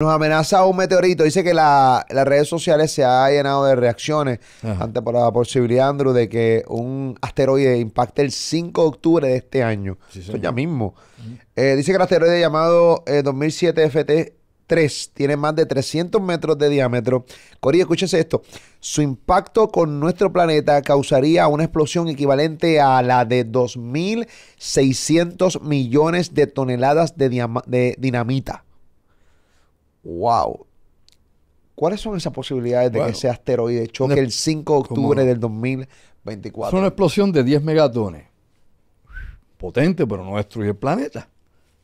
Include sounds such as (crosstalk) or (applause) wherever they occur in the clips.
Nos amenaza un meteorito. Dice que las redes sociales se han llenado de reacciones ante la posibilidad, Andrew, de que un asteroide impacte el 5 de octubre de este año. ya mismo. Eh, dice que el asteroide llamado 2007 eh, FT3 tiene más de 300 metros de diámetro. Cori, escúchese esto. Su impacto con nuestro planeta causaría una explosión equivalente a la de 2.600 millones de toneladas de, de dinamita wow. ¿Cuáles son esas posibilidades de que ese asteroide choque el 5 de octubre del 2024? Es una explosión de 10 megatones. Potente, pero no destruye el planeta.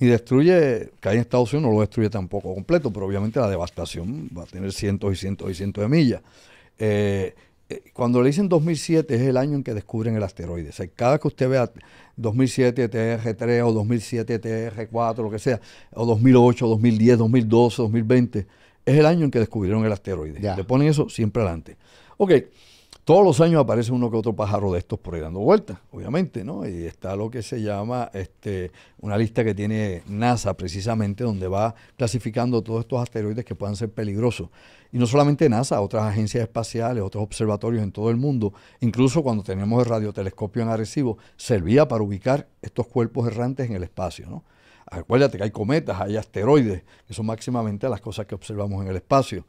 Y destruye, que hay en Estados Unidos no lo destruye tampoco completo, pero obviamente la devastación va a tener cientos y cientos y cientos de millas. Eh, eh, cuando le dicen 2007 es el año en que descubren el asteroide. cada que usted vea 2007 TR3 o 2007 TR4, lo que sea, o 2008, 2010, 2012, 2020, es el año en que descubrieron el asteroide. Le ponen eso siempre adelante. Ok, todos los años aparece uno que otro pájaro de estos por ahí dando vueltas, obviamente, ¿no? Y está lo que se llama este, una lista que tiene NASA precisamente, donde va clasificando todos estos asteroides que puedan ser peligrosos. Y no solamente NASA, otras agencias espaciales, otros observatorios en todo el mundo, incluso cuando tenemos el radiotelescopio en Arecibo, servía para ubicar estos cuerpos errantes en el espacio, ¿no? Acuérdate que hay cometas, hay asteroides, que son máximamente las cosas que observamos en el espacio.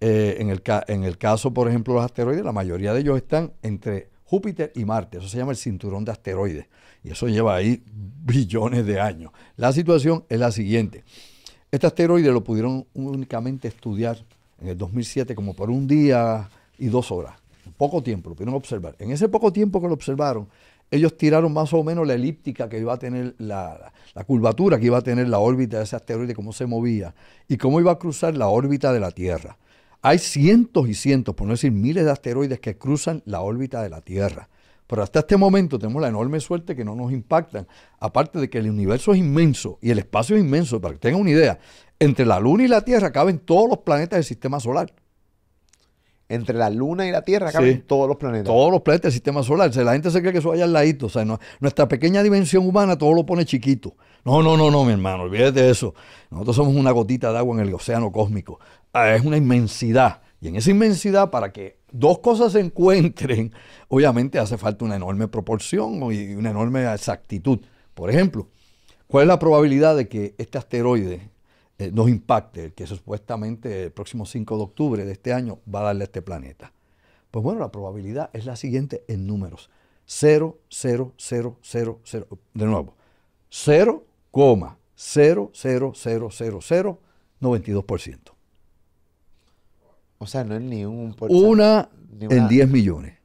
Eh, en, el caso, por ejemplo, de los asteroides, la mayoría de ellos están entre Júpiter y Marte. Eso se llama el cinturón de asteroides. Y eso lleva ahí billones de años. La situación es la siguiente. Este asteroide lo pudieron únicamente estudiar en el 2007 como por un día y dos horas. Poco tiempo lo pudieron observar. En ese poco tiempo que lo observaron, ellos tiraron más o menos la elíptica que iba a tener, la, la curvatura que iba a tener la órbita de ese asteroide, cómo se movía y cómo iba a cruzar la órbita de la Tierra. Hay cientos y cientos, por no decir miles de asteroides que cruzan la órbita de la Tierra. Pero hasta este momento tenemos la enorme suerte que no nos impactan. Aparte de que el universo es inmenso y el espacio es inmenso, para que tengan una idea, entre la Luna y la Tierra caben todos los planetas del sistema solar entre la luna y la tierra caben todos los planetas. Todos los planetas del sistema solar. O la gente se cree que eso vaya al ladito. O sea, nuestra pequeña dimensión humana todo lo pone chiquito. No, no, no, no, mi hermano, olvídate de eso. Nosotros somos una gotita de agua en el océano cósmico. Ah, es una inmensidad. Y en esa inmensidad, para que dos cosas se encuentren, (laughs) obviamente hace falta una enorme proporción y una enorme exactitud. Por ejemplo, ¿cuál es la probabilidad de que este asteroide eh, nos impacte, que supuestamente el próximo 5 de octubre de este año va a darle a este planeta. Pues bueno, la probabilidad es la siguiente en números. 0, 0, 0, 0, 0. De nuevo, 92%. O sea, no es ni un porcentaje. Una, una en 10 millones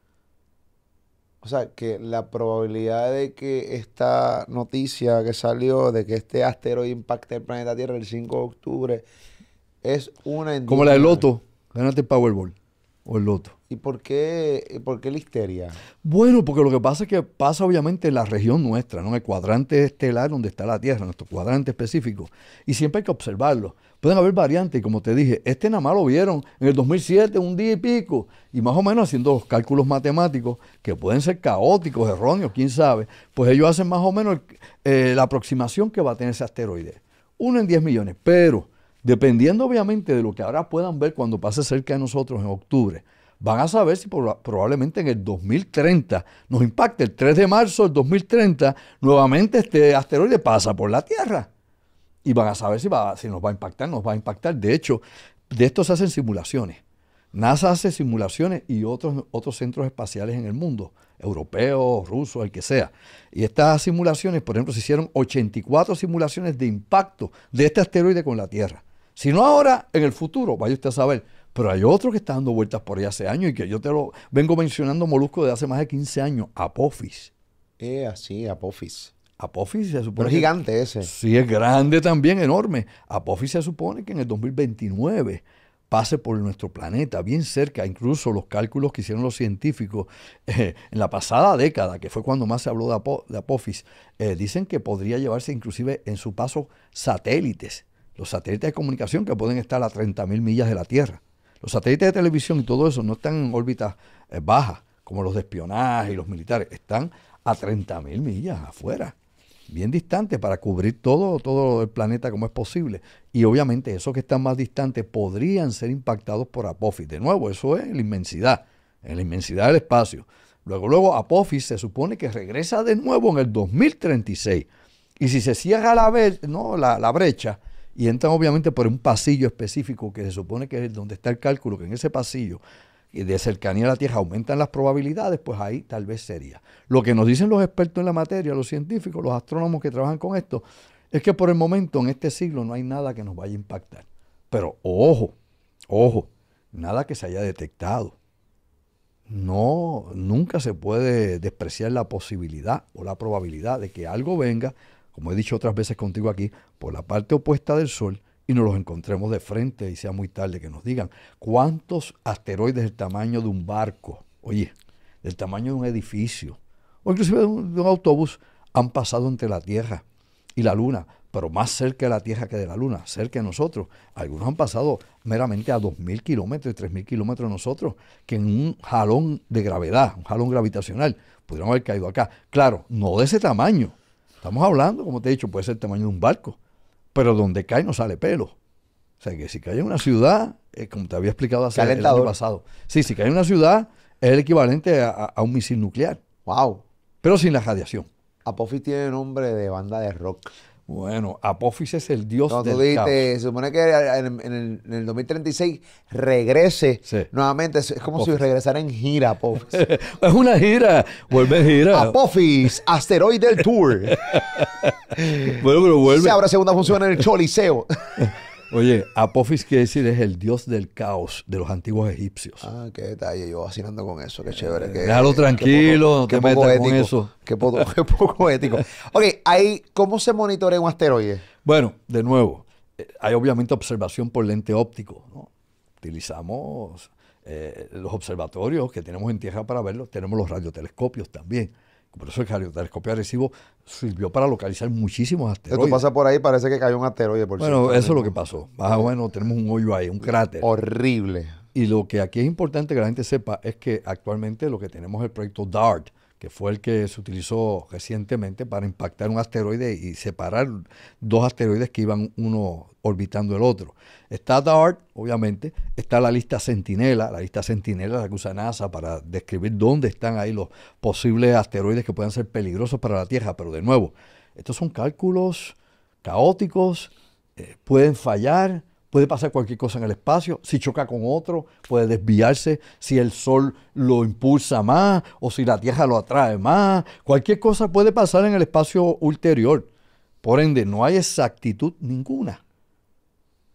o sea, que la probabilidad de que esta noticia que salió de que este asteroide impacte el planeta Tierra el 5 de octubre es una... Como la del Loto, ganaste el Powerball o el Loto. ¿Y por qué, eh, por qué la histeria? Bueno, porque lo que pasa es que pasa obviamente en la región nuestra, ¿no? en el cuadrante estelar donde está la Tierra, nuestro cuadrante específico. Y siempre hay que observarlo. Pueden haber variantes, y como te dije, este nada más lo vieron en el 2007, un día y pico, y más o menos haciendo los cálculos matemáticos, que pueden ser caóticos, erróneos, quién sabe, pues ellos hacen más o menos eh, la aproximación que va a tener ese asteroide. Uno en 10 millones, pero dependiendo obviamente de lo que ahora puedan ver cuando pase cerca de nosotros en octubre, van a saber si probablemente en el 2030 nos impacte. El 3 de marzo del 2030 nuevamente este asteroide pasa por la Tierra. Y van a saber si, va, si nos va a impactar, nos va a impactar. De hecho, de esto se hacen simulaciones. NASA hace simulaciones y otros, otros centros espaciales en el mundo, europeos, rusos, el que sea. Y estas simulaciones, por ejemplo, se hicieron 84 simulaciones de impacto de este asteroide con la Tierra. Si no ahora, en el futuro, vaya usted a saber pero hay otro que está dando vueltas por ahí hace años y que yo te lo vengo mencionando, Molusco, de hace más de 15 años, Apophis. Eh, así, Apophis. Apophis se supone. Pero gigante ese. Sí, es grande también, enorme. Apophis se supone que en el 2029 pase por nuestro planeta, bien cerca, incluso los cálculos que hicieron los científicos eh, en la pasada década, que fue cuando más se habló de, Apophis, eh, dicen que podría llevarse inclusive en su paso satélites, los satélites de comunicación que pueden estar a 30.000 millas de la Tierra. Los satélites de televisión y todo eso no están en órbitas eh, bajas, como los de espionaje y los militares, están a 30.000 millas afuera, bien distantes para cubrir todo, todo el planeta como es posible. Y obviamente esos que están más distantes podrían ser impactados por Apophis. De nuevo, eso es la inmensidad, en la inmensidad del espacio. Luego, luego Apophis se supone que regresa de nuevo en el 2036. Y si se cierra la, la brecha, y entran obviamente por un pasillo específico que se supone que es donde está el cálculo, que en ese pasillo de cercanía a la Tierra aumentan las probabilidades, pues ahí tal vez sería. Lo que nos dicen los expertos en la materia, los científicos, los astrónomos que trabajan con esto, es que por el momento en este siglo no hay nada que nos vaya a impactar. Pero ojo, ojo, nada que se haya detectado. No, nunca se puede despreciar la posibilidad o la probabilidad de que algo venga como he dicho otras veces contigo aquí, por la parte opuesta del Sol y nos los encontremos de frente y sea muy tarde que nos digan cuántos asteroides del tamaño de un barco, oye, del tamaño de un edificio o inclusive de un, autobús han pasado entre la Tierra y la Luna, pero más cerca de la Tierra que de la Luna, cerca de nosotros. Algunos han pasado meramente a 2.000 kilómetros, 3.000 kilómetros de nosotros, que en un jalón de gravedad, un jalón gravitacional, pudieron haber caído acá. Claro, no de ese tamaño, Estamos hablando, como te he dicho, puede ser el tamaño de un barco, pero donde cae no sale pelo. O sea, que si cae en una ciudad, eh, como te había explicado hace el año pasado, sí, si cae en una ciudad, es el equivalente a, a un misil nuclear. ¡Wow! Pero sin la radiación. Apophis tiene nombre de banda de rock. Bueno, Apófis es el dios no, del Se supone que en, el, 2036 regrese nuevamente. Es, como si regresara en gira, Apófis. (laughs) es una gira, vuelve gira. Apófis, asteroide del tour. (laughs) bueno, pero vuelve. Se abre segunda función en el Choliseo. (laughs) Oye, Apophis quiere decir es el dios del caos de los antiguos egipcios. Ah, qué detalle, yo vacilando con eso, qué chévere. Déjalo tranquilo, qué poco, no te metas con eso. Qué poco, ético. Ok, ahí, ¿cómo se monitorea un asteroide? Bueno, de nuevo, eh, hay obviamente observación por lente óptico, ¿no? Utilizamos eh, los observatorios que tenemos en tierra para verlos, tenemos los radiotelescopios también. Por eso el telescopio agresivo sirvió para localizar muchísimos asteroides. Esto pasa por ahí, parece que cayó un asteroide Bueno, eso es lo que pasó. Ah, bueno, tenemos un hoyo ahí, un cráter. Horrible. Y lo que aquí es importante que la gente sepa es que actualmente lo que tenemos es el proyecto DART, que fue el que se utilizó recientemente para impactar un asteroide y separar dos asteroides que iban uno orbitando el otro. Está DART, obviamente, está la lista sentinela, la lista sentinela la que usa NASA para describir dónde están ahí los posibles asteroides que puedan ser peligrosos para la Tierra, pero de nuevo, estos son cálculos caóticos, eh, pueden fallar, Puede pasar cualquier cosa en el espacio. Si choca con otro, puede desviarse. Si el sol lo impulsa más o si la Tierra lo atrae más. Cualquier cosa puede pasar en el espacio ulterior. Por ende, no hay exactitud ninguna.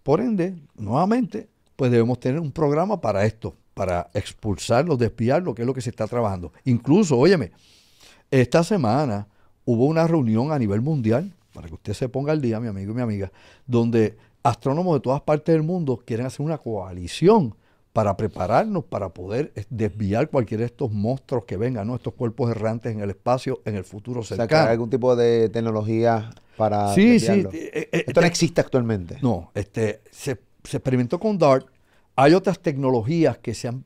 Por ende, nuevamente, pues debemos tener un programa para esto, para expulsarlo, desviarlo, que es lo que se está trabajando. Incluso, óyeme, esta semana hubo una reunión a nivel mundial, para que usted se ponga al día, mi amigo y mi amiga, donde astrónomos de todas partes del mundo quieren hacer una coalición para prepararnos, para poder desviar cualquiera de estos monstruos que vengan, estos cuerpos errantes en el espacio en el futuro cercano. O sea, algún tipo de tecnología para sí, Sí, eh, eh, eh, Esto no existe actualmente. No, este, se, se experimentó con DART. Hay otras tecnologías que se han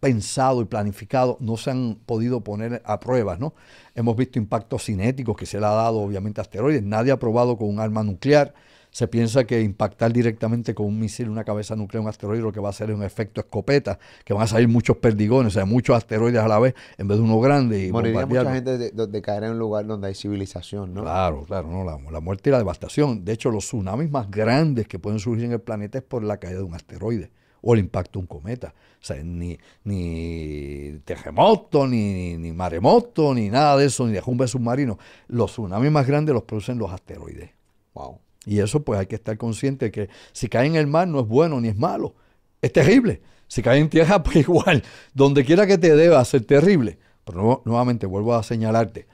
pensado y planificado no se han podido poner a pruebas, ¿no? Hemos visto impactos cinéticos que se le ha dado obviamente a asteroides, nadie ha probado con un arma nuclear, se piensa que impactar directamente con un misil, una cabeza nuclear, un asteroide, lo que va a hacer es un efecto escopeta, que van a salir muchos perdigones, o sea, muchos asteroides a la vez, en vez de uno grande. Y Moriría mucha gente de, caer en un lugar donde hay civilización, ¿no? Claro, claro, no, la, la, muerte y la devastación. De hecho, los tsunamis más grandes que pueden surgir en el planeta es por la caída de un asteroide o el impacto de un cometa. O sea, ni, terremoto, ni, maremoto, ni nada de eso, ni de jumbe submarino. Los tsunamis más grandes los producen los asteroides. Wow. Y eso pues hay que estar consciente de que si cae en el mar no es bueno ni es malo, es terrible. Si cae en tierra, (laughs) pues igual, donde quiera que te deba ser terrible. Pero nuevamente vuelvo a señalarte,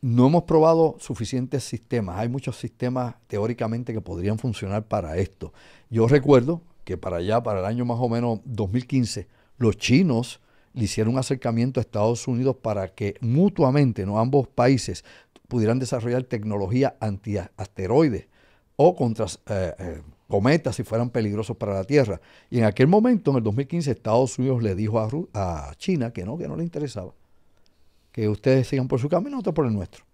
no hemos probado suficientes sistemas. Hay muchos sistemas teóricamente que podrían funcionar para esto. Yo recuerdo, que para allá, para el año más o menos 2015, los chinos le hicieron un acercamiento a Estados Unidos para que mutuamente ¿no? ambos países pudieran desarrollar tecnología asteroides o contra eh, eh, cometas si fueran peligrosos para la Tierra. Y en aquel momento, en el 2015, Estados Unidos le dijo a, China que no, que no le interesaba, que ustedes sigan por su camino, nosotros por el nuestro.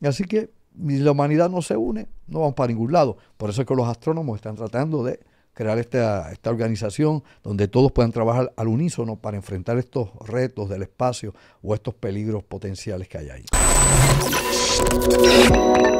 y Así que la humanidad no se une, no vamos para ningún lado. Por eso es que los astrónomos están tratando de crear esta, organización donde todos puedan trabajar al unísono para enfrentar estos retos del espacio o estos peligros potenciales que hay ahí.